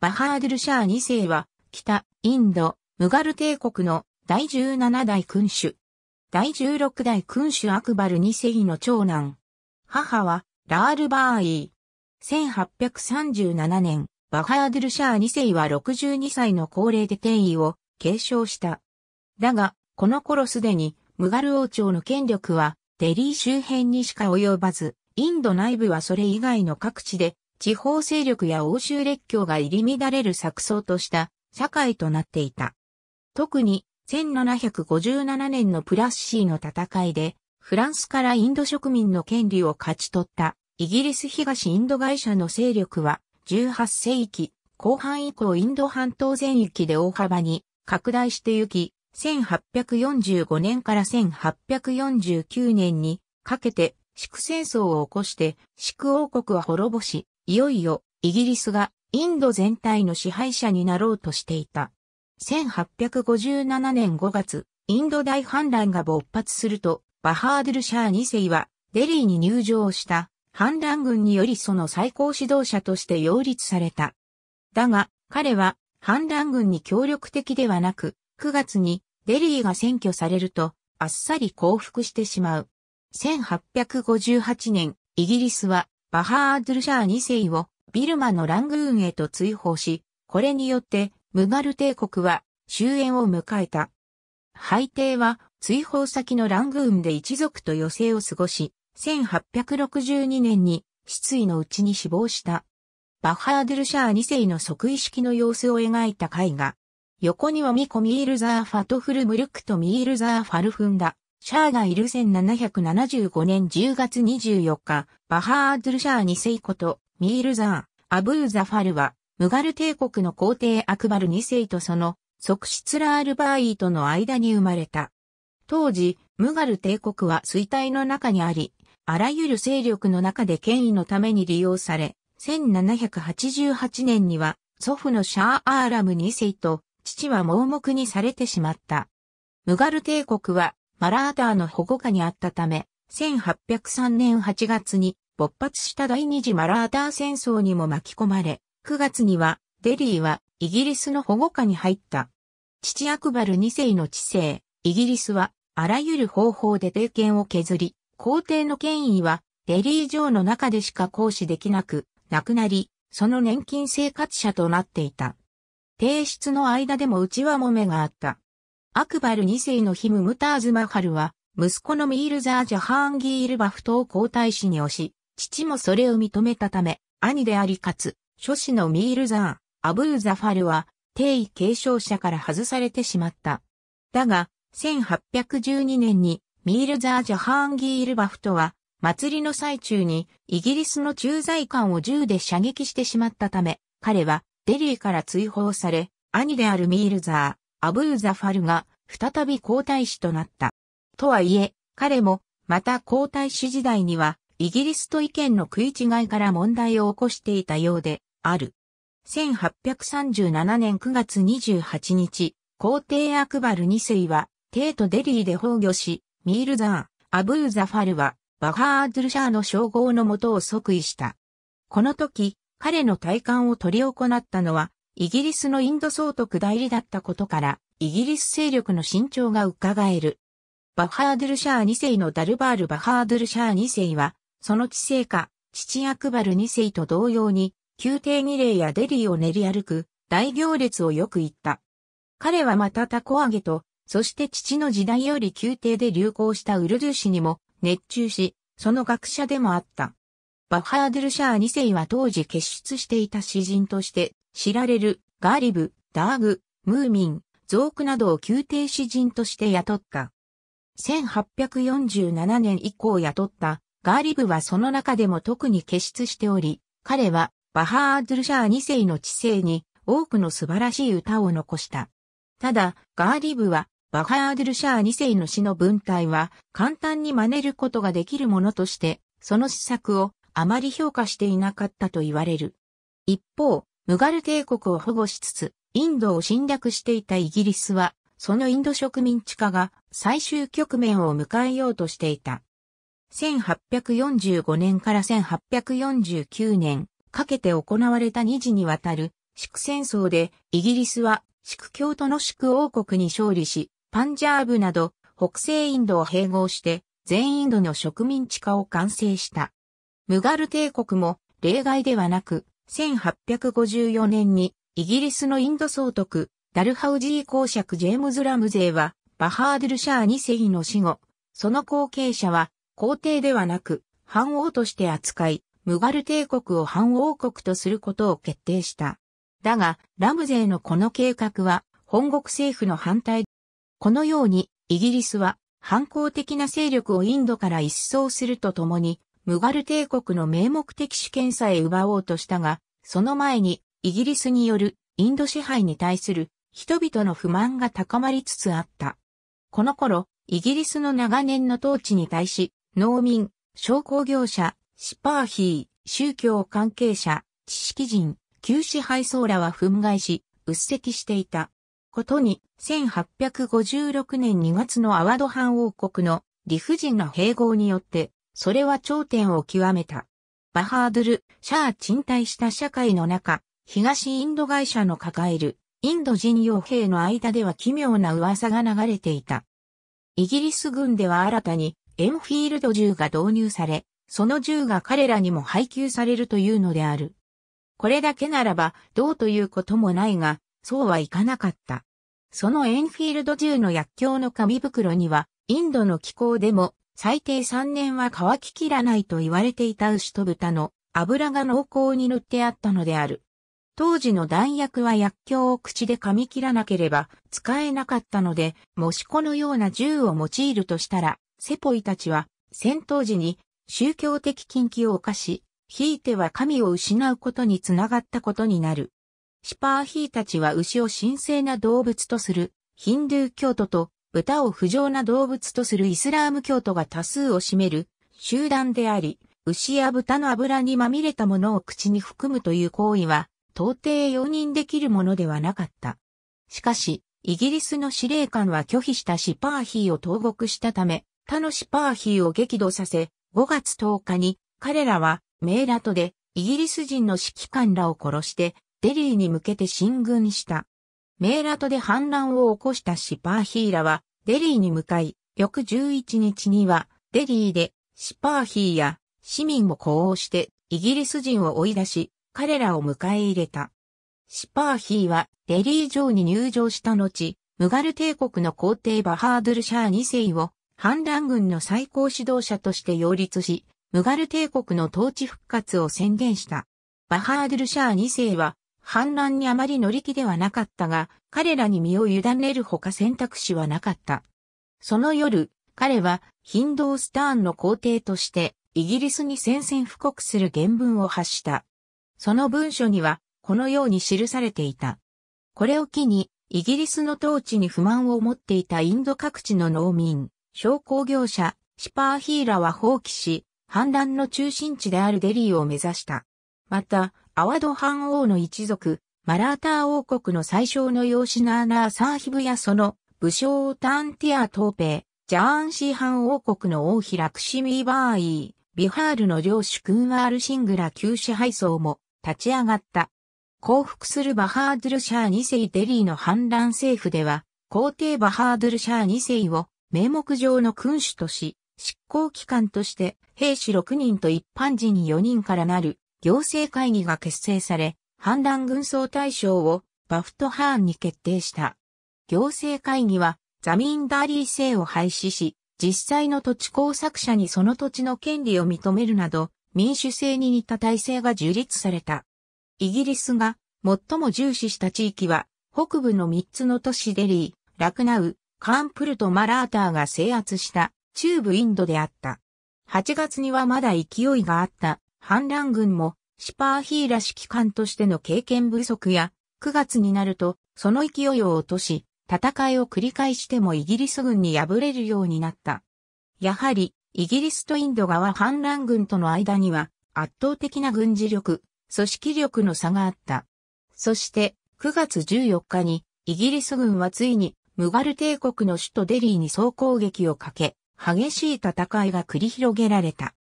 バハードゥルシャー2世は、北、インド、ムガル帝国の第17代君主。第16代君主アクバル2世の長男。母は、ラールバーイー。1837年、バハードゥルシャー2世は62歳の高齢で転移を継承した。だが、この頃すでに、ムガル王朝の権力は、デリー周辺にしか及ばず、インド内部はそれ以外の各地で地方勢力や欧州列強が入り乱れる錯綜とした社会となっていた。特に1757年のプラッシーの戦いで、フランスからインド植民の権利を勝ち取ったイギリス東インド会社の勢力は18世紀後半以降インド半島全域で大幅に拡大してゆき、1845年から1849年にかけて、宿戦争を起こして、宿王国は滅ぼし、いよいよイギリスがインド全体の支配者になろうとしていた。1857年5月、インド大反乱が勃発すると、バハードルシャー2世はデリーに入場した反乱軍によりその最高指導者として擁立された。だが、彼は反乱軍に協力的ではなく、9月にデリーが占拠されると、あっさり降伏してしまう。1858年、イギリスはバハードゥルシャー2世をビルマのラングーンへと追放し、これによってムガル帝国は終焉を迎えた。ハ帝は追放先のラングーンで一族と余生を過ごし、1862年に失意のうちに死亡した。バハードゥルシャー2世の即位式の様子を描いた絵画。横にはミコミールザーファトフルムルクとミールザーファルフンダ、シャアがいる1775年10月24日、バハードルシャー2世ことミールザー、アブーザファルは、ムガル帝国の皇帝アクバル2世とその、側室ラールバーイとの間に生まれた。当時、ムガル帝国は衰退の中にあり、あらゆる勢力の中で権威のために利用され、1788年には祖父のシャー・アーラム2世と父は盲目にされてしまった。ムガル帝国はマラーターの保護下にあったため、1803年8月に勃発した第二次マラーター戦争にも巻き込まれ、9月にはデリーはイギリスの保護下に入った。父アクバル2世の治世、イギリスはあらゆる方法で帝権を削り、皇帝の権威はデリー城の中でしか行使できなく、亡くなり、その年金生活者となっていた。帝室の間でも内輪もめがあった。アクバル2世のヒムムターズ・マハルは、息子のミールザー・ジャハーンギール・バフトを皇太子に推し、父もそれを認めたため、兄でありかつ、諸子のミールザーアブーザファルは、帝位継承者から外されてしまった。だが、1812年に、ミールザー・ジャハーンギール・バフトは、祭りの最中に、イギリスの駐在官を銃で射撃してしまったため、彼は、デリーから追放され、兄であるミールザー、アブーザファルが再び皇太子となった。とはいえ、彼も、また皇太子時代には、イギリスと意見の食い違いから問題を起こしていたようで、ある。1837年9月28日、皇帝アクバル2世は、帝都デリーで崩御し、ミールザー、アブーザファルは、バハーズルシャーの称号のもとを即位した。この時、彼の体感を取り行ったのは、イギリスのインド総督代理だったことから、イギリス勢力の身長が伺える。バハードゥルシャー2世のダルバール・バハードゥルシャー2世は、その知性か、父アクバル2世と同様に、宮廷儀礼やデリーを練り歩く、大行列をよく言った。彼はまたタコ揚げと、そして父の時代より宮廷で流行したウルドゥ氏にも熱中し、その学者でもあった。バハードゥルシャー2世は当時結出していた詩人として知られる、ガーリブ、ダーグ、ムーミン、ゾークなどを宮廷詩人として雇った。1847年以降雇ったガーリブはその中でも特に傑出しており、彼はバハー・ドゥルシャー2世の知性に多くの素晴らしい歌を残した。ただ、ガーリブはバハー・ドゥルシャー2世の詩の文体は簡単に真似ることができるものとして、その施策をあまり評価していなかったと言われる。一方、ムガル帝国を保護しつつ、インドを侵略していたイギリスは、そのインド植民地化が最終局面を迎えようとしていた。1845年から1849年かけて行われた2次にわたる祝戦争でイギリスは祝教徒の祝王国に勝利し、パンジャーブなど北西インドを併合して全インドの植民地化を完成した。ムガル帝国も例外ではなく1854年にイギリスのインド総督、ダルハウジー公爵ジェームズ・ラムゼーは、バハードゥルシャー2世の死後、その後継者は、皇帝ではなく、藩王として扱い、ムガル帝国を藩王国とすることを決定した。だが、ラムゼーのこの計画は、本国政府の反対。このように、イギリスは、反抗的な勢力をインドから一掃するとともに、ムガル帝国の名目的主権さえ奪おうとしたが、その前にイギリスによるインド支配に対する人々の不満が高まりつつあった。この頃、イギリスの長年の統治に対し、農民、商工業者、シパーヒー、宗教関係者、知識人、旧支配層らは憤慨し、鬱積していた。ことに、1856年2月のアワドハン王国の理不尽な併合によって、それは頂点を極めた。バハードル、シャー賃貸した社会の中、東インド会社の抱える、インド人傭兵の間では奇妙な噂が流れていた。イギリス軍では新たに、エンフィールド銃が導入され、その銃が彼らにも配給されるというのである。これだけならば、どうということもないが、そうはいかなかった。そのエンフィールド銃の薬莢の紙袋には、インドの気候でも最低3年は乾ききらないと言われていた牛と豚の油が濃厚に塗ってあったのである。当時の弾薬は薬莢を口で噛み切らなければ使えなかったので、もしこのような銃を用いるとしたら、セポイたちは戦闘時に宗教的禁忌を犯し、ひいては神を失うことにつながったことになる。シパーヒーたちは牛を神聖な動物とするヒンドゥー教徒と豚を不浄な動物とするイスラーム教徒が多数を占める集団であり、牛や豚の油にまみれたものを口に含むという行為は、到底容認できるものではなかった。しかし、イギリスの司令官は拒否したシパーヒーを投獄したため、他のシパーヒーを激怒させ、5月10日に彼らはメーラトでイギリス人の指揮官らを殺してデリーに向けて進軍した。メーラトで反乱を起こしたシパーヒーらはデリーに向かい、翌11日には、デリーで、シパーヒーや市民も呼応して、イギリス人を追い出し、彼らを迎え入れた。シパーヒーは、デリー城に入城した後、ムガル帝国の皇帝バハードルシャー2世を、反乱軍の最高指導者として擁立し、ムガル帝国の統治復活を宣言した。バハードルシャー2世は、反乱にあまり乗り気ではなかったが、彼らに身を委ねるほか選択肢はなかった。その夜、彼はヒンドースターンの皇帝としてイギリスに宣戦布告する原文を発した。その文書にはこのように記されていた。これを機にイギリスの統治に不満を持っていたインド各地の農民、商工業者、シパーヒーラは放棄し、反乱の中心地であるデリーを目指した。また、アワド藩王の一族、マラーター王国の最小の養子ナーナーサーヒブやその武将ターンティア東平、ジャーンシー藩王国の王妃ラクシミーバーイー、ビハールの領主クンワールシングラ旧支配層も立ち上がった。降伏するバハードルシャー2世デリーの反乱政府では、皇帝バハードルシャー2世を名目上の君主とし、執行機関として兵士6人と一般人4人からなる行政会議が結成され、反乱軍曹大将をバフトハーンに決定した。行政会議はザミンダーリー制を廃止し、実際の土地工作者にその土地の権利を認めるなど、民主制に似た体制が樹立された。イギリスが最も重視した地域は、北部の3つの都市デリー、ラクナウ、カーンプルとマラーターが制圧した中部インドであった。8月にはまだ勢いがあった反乱軍もシパーヒーら指揮官としての経験不足や、9月になるとその勢いを落とし、戦いを繰り返してもイギリス軍に敗れるようになった。やはり、イギリスとインド側反乱軍との間には圧倒的な軍事力、組織力の差があった。そして、9月14日にイギリス軍はついにムガル帝国の首都デリーに総攻撃をかけ、激しい戦いが繰り広げられた。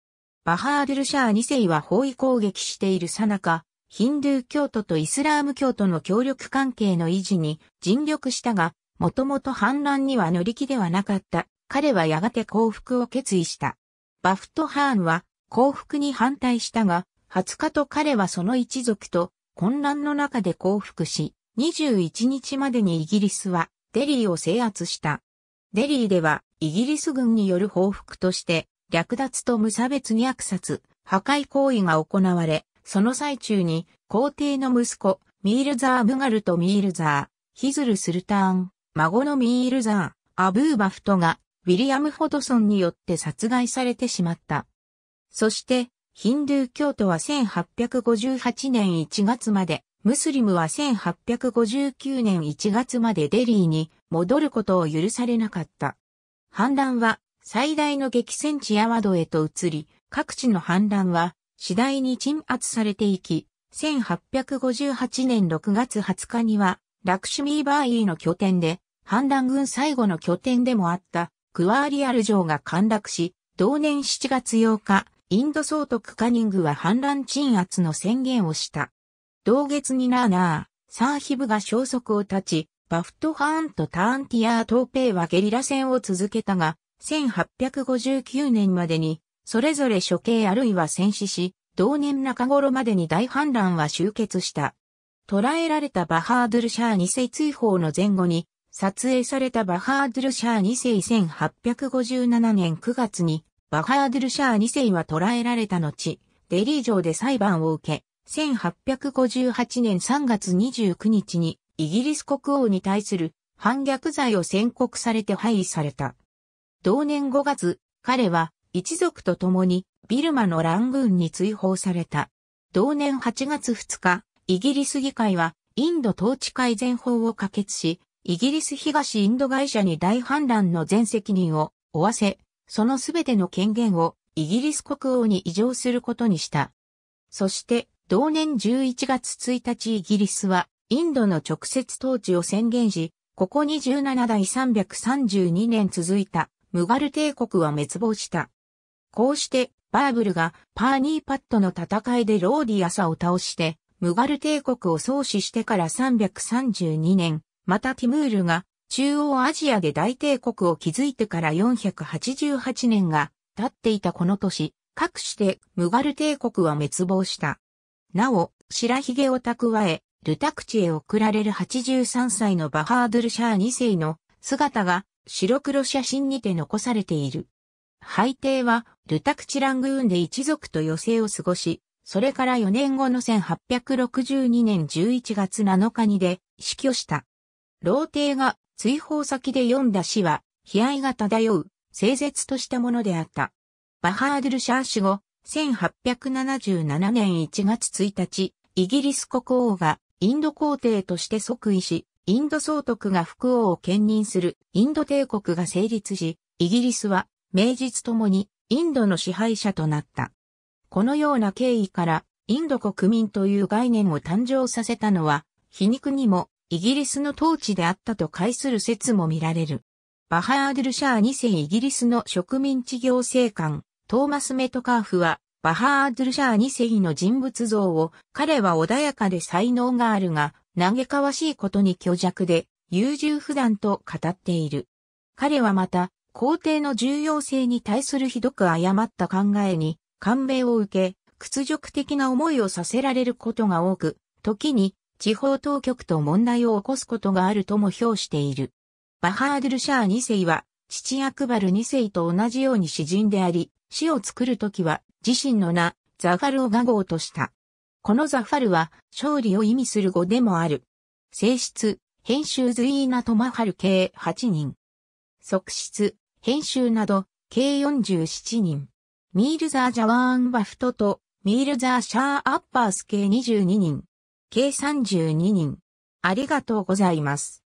バハードルシャー2世は包囲攻撃しているさなか、ヒンドゥー教徒とイスラーム教徒の協力関係の維持に尽力したが、もともと反乱には乗り気ではなかった。彼はやがて降伏を決意した。バフトハーンは降伏に反対したが、20日と彼はその一族と混乱の中で降伏し、21日までにイギリスはデリーを制圧した。デリーではイギリス軍による報復として略奪と無差別虐殺、破壊行為が行われ、その最中に皇帝の息子、ミールザー・ムガルとミールザー、ヒズル・スルターン、孫のミールザー、アブーバフトが、ウィリアム・ホトソンによって殺害されてしまった。そして、ヒンドゥー教徒は1858年1月まで、ムスリムは1859年1月までデリーに戻ることを許されなかった。反乱は最大の激戦地ヤワドへと移り、各地の反乱は次第に鎮圧されていき、1858年6月20日には、ラクシュミーバーイーの拠点で、反乱軍最後の拠点でもあったクワーリアル城が陥落し、同年7月8日、インド総督カニングは反乱鎮圧の宣言をした。同月にナーナー、サーヒブが消息を絶ち、バフトハーンとターンティアートーペイはゲリラ戦を続けたが、1859年までに、それぞれ処刑あるいは戦死し、同年中頃までに大反乱は終結した。捕らえられたバハードルシャー2世追放の前後に、撮影されたバハードルシャー2世1857年9月に、バハードルシャー2世は捕らえられた後、デリー城で裁判を受け、1858年3月29日に、イギリス国王に対する反逆罪を宣告されて廃位された。同年5月、彼は一族と共にビルマのラングーンに追放された。同年8月2日、イギリス議会はインド統治改善法を可決し、イギリス東インド会社に大反乱の全責任を負わせ、そのすべての権限をイギリス国王に移譲することにした。そして、同年11月1日イギリスは、インドの直接統治を宣言し、ここに17代332年続いたムガル帝国は滅亡した。こうして、バーブルがパーニーパッドの戦いでローディアサを倒して、ムガル帝国を創始してから332年、またティムールが中央アジアで大帝国を築いてから488年が経っていたこの年、かくしてムガル帝国は滅亡した。なお、白髭を蓄え、ルタクチへ送られる83歳のバハードルシャー2世の姿が白黒写真にて残されている。背底はルタクチラングーンで一族と余生を過ごし、それから4年後の1862年11月7日にで死去した。老帝が追放先で読んだ詩は、悲哀が漂う、清絶としたものであった。バハードルシャー死後、1877年1月1日、イギリス国王がインド皇帝として即位し、インド総督が副王を兼任するインド帝国が成立し、イギリスは名実ともにインドの支配者となった。このような経緯から、インド国民という概念を誕生させたのは、皮肉にもイギリスの統治であったと解する説も見られる。バハードルシャー2世イギリスの植民地行政官、トーマス・メトカーフは、バハードルシャー2世の人物像を、彼は穏やかで才能があるが、嘆かわしいことに虚弱で、優柔不断と語っている。彼はまた、皇帝の重要性に対するひどく誤った考えに、感銘を受け、屈辱的な思いをさせられることが多く、時に地方当局と問題を起こすことがあるとも評している。バハードルシャー2世は、父アクバル2世と同じように詩人であり、詩を作るときは、自身の名、ザガルをゴーとした。このザファルは勝利を意味する語でもある。性質、編集ズイーナトマハル計8人。側室、編集など計47人。ミールザージャワーンバフトとミールザーシャーアッパース計22人。計32人。ありがとうございます。